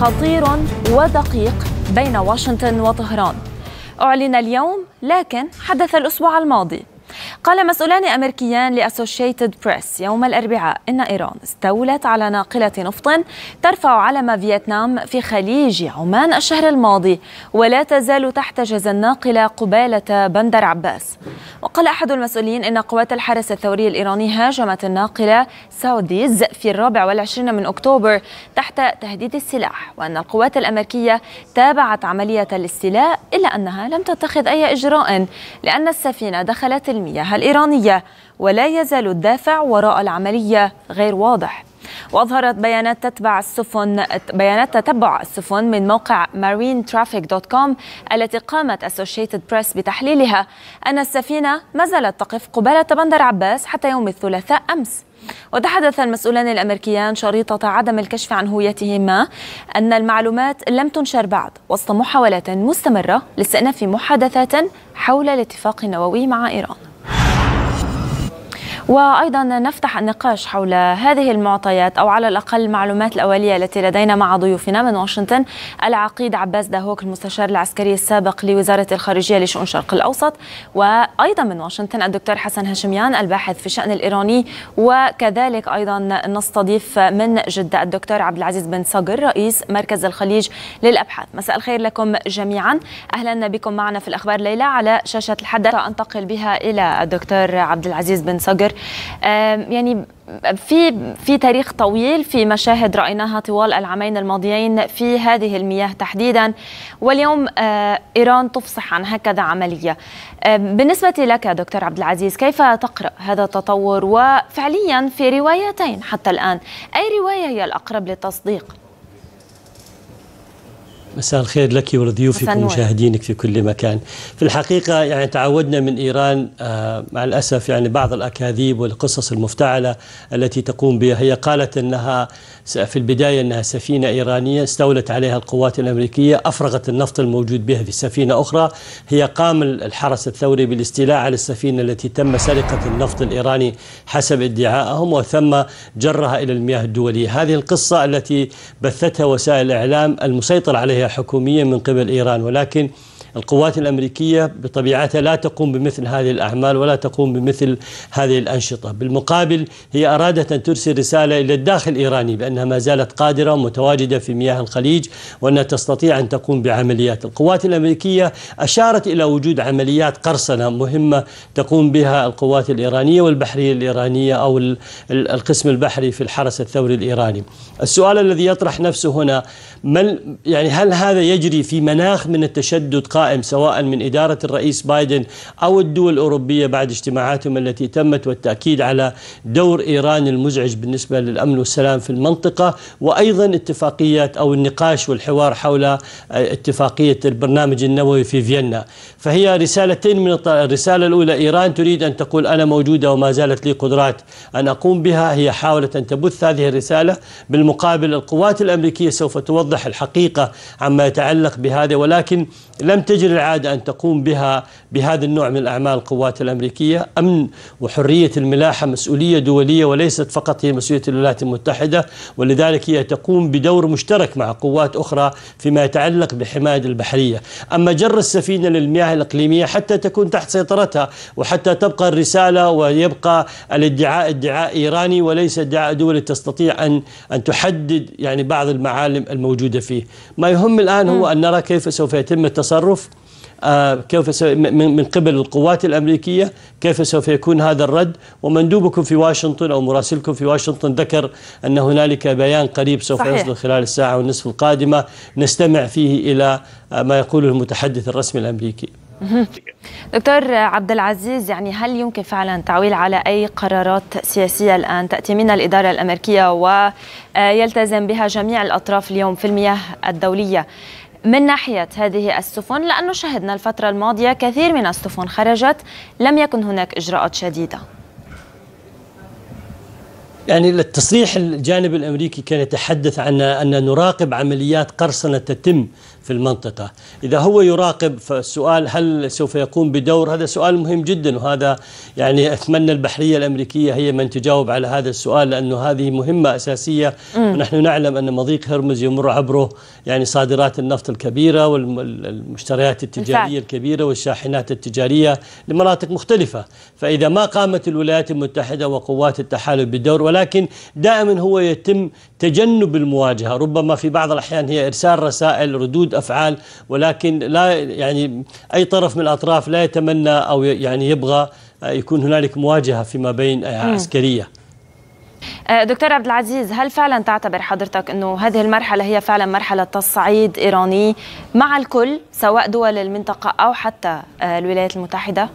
خطير ودقيق بين واشنطن وطهران أعلن اليوم لكن حدث الأسبوع الماضي قال مسؤولان أمريكيان لأسوشيتد بريس يوم الأربعاء إن إيران استولت على ناقلة نفط ترفع علم فيتنام في خليج عمان الشهر الماضي ولا تزال تحتجز الناقلة قبالة بندر عباس وقال أحد المسؤولين إن قوات الحرس الثوري الإيراني هاجمت الناقلة ساوديز في الرابع والعشرين من أكتوبر تحت تهديد السلاح وأن القوات الأمريكية تابعت عملية الاستيلاء إلا أنها لم تتخذ أي إجراء لأن السفينة دخلت المياه المسلحة الإيرانية ولا يزال الدافع وراء العملية غير واضح وأظهرت بيانات تتبع السفن بيانات تتبع السفن من موقع marinetraffic.com التي قامت أسوشيتد بريس بتحليلها أن السفينة ما زالت تقف قبالة بندر عباس حتى يوم الثلاثاء أمس وتحدث المسؤولان الامريكيان شريطه عدم الكشف عن هويتهما ان المعلومات لم تنشر بعد وسط محاولات مستمره لاستئناف محادثات حول الاتفاق النووي مع ايران وأيضا نفتح النقاش حول هذه المعطيات أو على الأقل المعلومات الأولية التي لدينا مع ضيوفنا من واشنطن العقيد عباس داهوك المستشار العسكري السابق لوزارة الخارجية لشؤون الشرق الأوسط وأيضا من واشنطن الدكتور حسن هاشميان الباحث في الشأن الإيراني وكذلك أيضا نستضيف من جدة الدكتور عبد العزيز بن صقر رئيس مركز الخليج للأبحاث مساء الخير لكم جميعا أهلا بكم معنا في الأخبار ليلى على شاشة الحدث أنتقل بها إلى الدكتور عبد العزيز بن صقر يعني في في تاريخ طويل في مشاهد رايناها طوال العامين الماضيين في هذه المياه تحديدا واليوم آه، ايران تفصح عن هكذا عمليه بالنسبه لك دكتور عبد العزيز كيف تقرا هذا التطور وفعليا في روايتين حتى الان اي روايه هي الاقرب للتصديق مساء الخير لك ولضيوفك ومشاهدينك في كل مكان في الحقيقة يعني تعودنا من إيران آه مع الأسف يعني بعض الأكاذيب والقصص المفتعلة التي تقوم بها هي قالت أنها في البداية أنها سفينة إيرانية استولت عليها القوات الأمريكية أفرغت النفط الموجود بها في سفينة أخرى هي قام الحرس الثوري بالاستيلاء على السفينة التي تم سرقة النفط الإيراني حسب ادعائهم وثم جرها إلى المياه الدولية هذه القصة التي بثتها وسائل الإعلام المسيطر عليها حكومية من قبل إيران ولكن القوات الأمريكية بطبيعتها لا تقوم بمثل هذه الأعمال ولا تقوم بمثل هذه الأنشطة بالمقابل هي أرادت أن ترسل رسالة إلى الداخل الإيراني بأنها ما زالت قادرة ومتواجدة في مياه الخليج وأنها تستطيع أن تقوم بعمليات القوات الأمريكية أشارت إلى وجود عمليات قرصنة مهمة تقوم بها القوات الإيرانية والبحرية الإيرانية أو القسم البحري في الحرس الثوري الإيراني السؤال الذي يطرح نفسه هنا من يعني هل هذا يجري في مناخ من التشدد القائم سواء من إدارة الرئيس بايدن أو الدول الأوروبية بعد اجتماعاتهم التي تمت والتأكيد على دور إيران المزعج بالنسبة للأمن والسلام في المنطقة وأيضا اتفاقيات أو النقاش والحوار حول آه، اتفاقية البرنامج النووي في فيينا فهي رسالتين من الرسالة الأولى إيران تريد أن تقول أنا موجودة وما زالت لي قدرات أن أقوم بها هي حاولت أن تبث هذه الرسالة بالمقابل القوات الأمريكية سوف توضح الحقيقة عما يتعلق بهذا ولكن لم تجري العادة أن تقوم بها بهذا النوع من الأعمال القوات الأمريكية أمن وحرية الملاحة مسؤولية دولية وليست فقط هي مسؤولية الولايات المتحدة ولذلك هي تقوم بدور مشترك مع قوات أخرى فيما يتعلق بحماية البحرية أما جر السفينة للمياه الإقليمية حتى تكون تحت سيطرتها وحتى تبقى الرسالة ويبقى الادعاء ادعاء إيراني وليس ادعاء دولي تستطيع أن أن تحدد يعني بعض المعالم الموجودة فيه ما يهم الآن هو أن نرى كيف سوف يتم التصرف آه، كيف من قبل القوات الأمريكية كيف سوف يكون هذا الرد ومندوبكم في واشنطن أو مراسلكم في واشنطن ذكر أن هنالك بيان قريب سوف صحيح. يصدر خلال الساعة والنصف القادمة نستمع فيه إلى ما يقوله المتحدث الرسمي الأمريكي دكتور عبد العزيز يعني هل يمكن فعلا تعويل على اي قرارات سياسيه الان تاتي من الاداره الامريكيه ويلتزم بها جميع الاطراف اليوم في المياه الدوليه؟ من ناحية هذه السفن لأنه شهدنا الفترة الماضية كثير من السفن خرجت لم يكن هناك إجراءات شديدة يعني التصريح الجانب الامريكي كان يتحدث عن ان نراقب عمليات قرصنه تتم في المنطقه، اذا هو يراقب فالسؤال هل سوف يقوم بدور؟ هذا سؤال مهم جدا وهذا يعني اتمنى البحريه الامريكيه هي من تجاوب على هذا السؤال لانه هذه مهمه اساسيه ونحن نعلم ان مضيق هرمز يمر عبره يعني صادرات النفط الكبيره والمشتريات التجاريه الكبيره والشاحنات التجاريه لمناطق مختلفه، فاذا ما قامت الولايات المتحده وقوات التحالف بدور ولكن دائما هو يتم تجنب المواجهة ربما في بعض الأحيان هي إرسال رسائل ردود أفعال ولكن لا يعني أي طرف من الأطراف لا يتمنى أو يعني يبغى آه، يكون هنالك مواجهة فيما بين آه، عسكرية آه، دكتور عبد العزيز هل فعلا تعتبر حضرتك انه هذه المرحله هي فعلا مرحله تصعيد ايراني مع الكل سواء دول المنطقه او حتى الولايات المتحده؟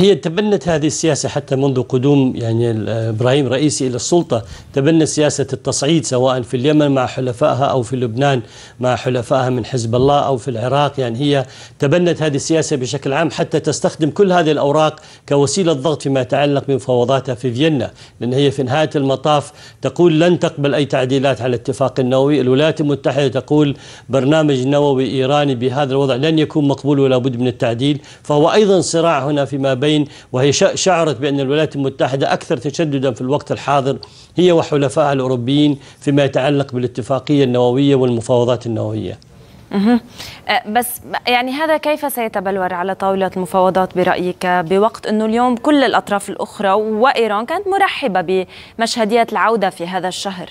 هي تبنت هذه السياسة حتى منذ قدوم يعني إبراهيم رئيسي إلى السلطة تبنت سياسة التصعيد سواء في اليمن مع حلفائها أو في لبنان مع حلفائها من حزب الله أو في العراق يعني هي تبنت هذه السياسة بشكل عام حتى تستخدم كل هذه الأوراق كوسيلة ضغط فيما يتعلق بمفاوضاتها في فيينا لأن هي في نهاية المطاف تقول لن تقبل أي تعديلات على الاتفاق النووي الولايات المتحدة تقول برنامج نووي إيراني بهذا الوضع لن يكون مقبول ولا بد من التعديل فهو أيضا صراع هنا فيما بين الطرفين وهي شعرت بأن الولايات المتحدة أكثر تشددا في الوقت الحاضر هي وحلفائها الأوروبيين فيما يتعلق بالاتفاقية النووية والمفاوضات النووية أه، بس يعني هذا كيف سيتبلور على طاولة المفاوضات برأيك بوقت أنه اليوم كل الأطراف الأخرى وإيران كانت مرحبة بمشهديات العودة في هذا الشهر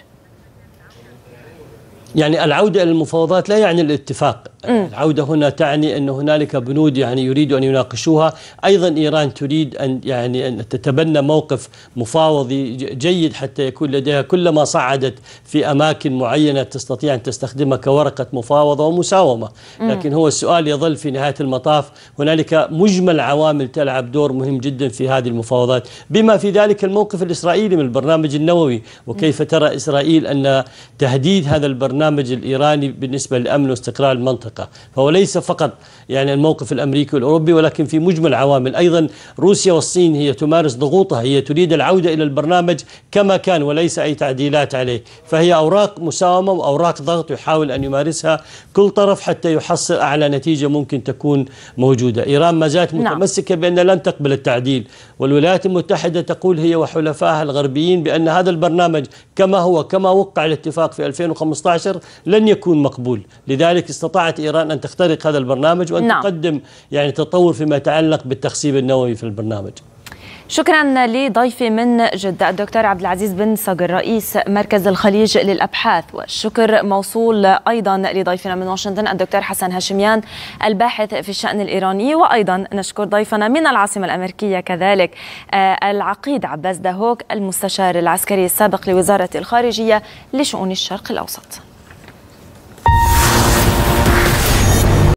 يعني العودة إلى المفاوضات لا يعني الاتفاق العودة هنا تعني أن هنالك بنود يعني يريد أن يناقشوها أيضا إيران تريد أن يعني أن تتبنى موقف مفاوضي جيد حتى يكون لديها كلما صعدت في أماكن معينة تستطيع أن تستخدمها كورقة مفاوضة ومساومة لكن هو السؤال يظل في نهاية المطاف هنالك مجمل عوامل تلعب دور مهم جدا في هذه المفاوضات بما في ذلك الموقف الإسرائيلي من البرنامج النووي وكيف ترى إسرائيل أن تهديد هذا البرنامج الإيراني بالنسبة للأمن واستقرار المنطقة المنطقة فهو ليس فقط يعني الموقف الأمريكي والأوروبي ولكن في مجمل عوامل أيضا روسيا والصين هي تمارس ضغوطها هي تريد العودة إلى البرنامج كما كان وليس أي تعديلات عليه فهي أوراق مساومة وأوراق ضغط يحاول أن يمارسها كل طرف حتى يحصل أعلى نتيجة ممكن تكون موجودة إيران ما زالت نعم. متمسكة بأن لن تقبل التعديل والولايات المتحدة تقول هي وحلفائها الغربيين بأن هذا البرنامج كما هو كما وقع الاتفاق في 2015 لن يكون مقبول لذلك استطاعت إيران أن تخترق هذا البرنامج وأن نعم. تقدم يعني تطور فيما يتعلق بالتخسيب النووي في البرنامج شكرا لضيفي من جدة الدكتور عبد العزيز بن صقر رئيس مركز الخليج للأبحاث والشكر موصول أيضا لضيفنا من واشنطن الدكتور حسن هاشميان الباحث في الشأن الإيراني وأيضا نشكر ضيفنا من العاصمة الأمريكية كذلك آه، العقيد عباس داهوك المستشار العسكري السابق لوزارة الخارجية لشؤون الشرق الأوسط